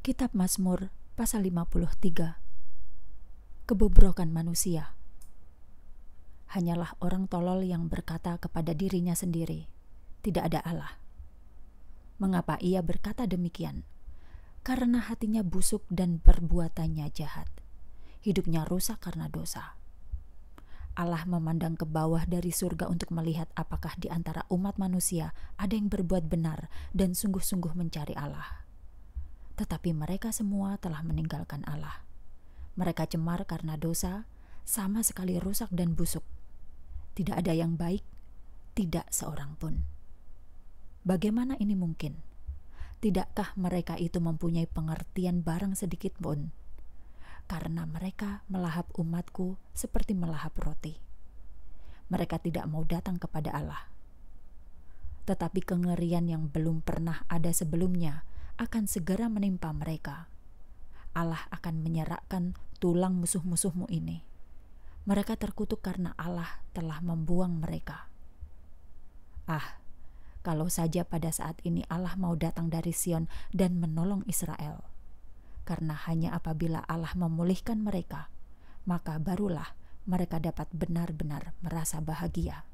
Kitab Mazmur pasal 53 Kebobrokan manusia Hanyalah orang tolol yang berkata kepada dirinya sendiri, tidak ada Allah. Mengapa ia berkata demikian? Karena hatinya busuk dan perbuatannya jahat. Hidupnya rusak karena dosa. Allah memandang ke bawah dari surga untuk melihat apakah di antara umat manusia ada yang berbuat benar dan sungguh-sungguh mencari Allah tetapi mereka semua telah meninggalkan Allah. Mereka cemar karena dosa, sama sekali rusak dan busuk. Tidak ada yang baik, tidak seorang pun. Bagaimana ini mungkin? Tidakkah mereka itu mempunyai pengertian barang sedikit pun? Karena mereka melahap umatku seperti melahap roti. Mereka tidak mau datang kepada Allah. Tetapi kengerian yang belum pernah ada sebelumnya akan segera menimpa mereka. Allah akan menyerahkan tulang musuh-musuhmu ini. Mereka terkutuk karena Allah telah membuang mereka. Ah, kalau saja pada saat ini Allah mau datang dari Sion dan menolong Israel. Karena hanya apabila Allah memulihkan mereka, maka barulah mereka dapat benar-benar merasa bahagia.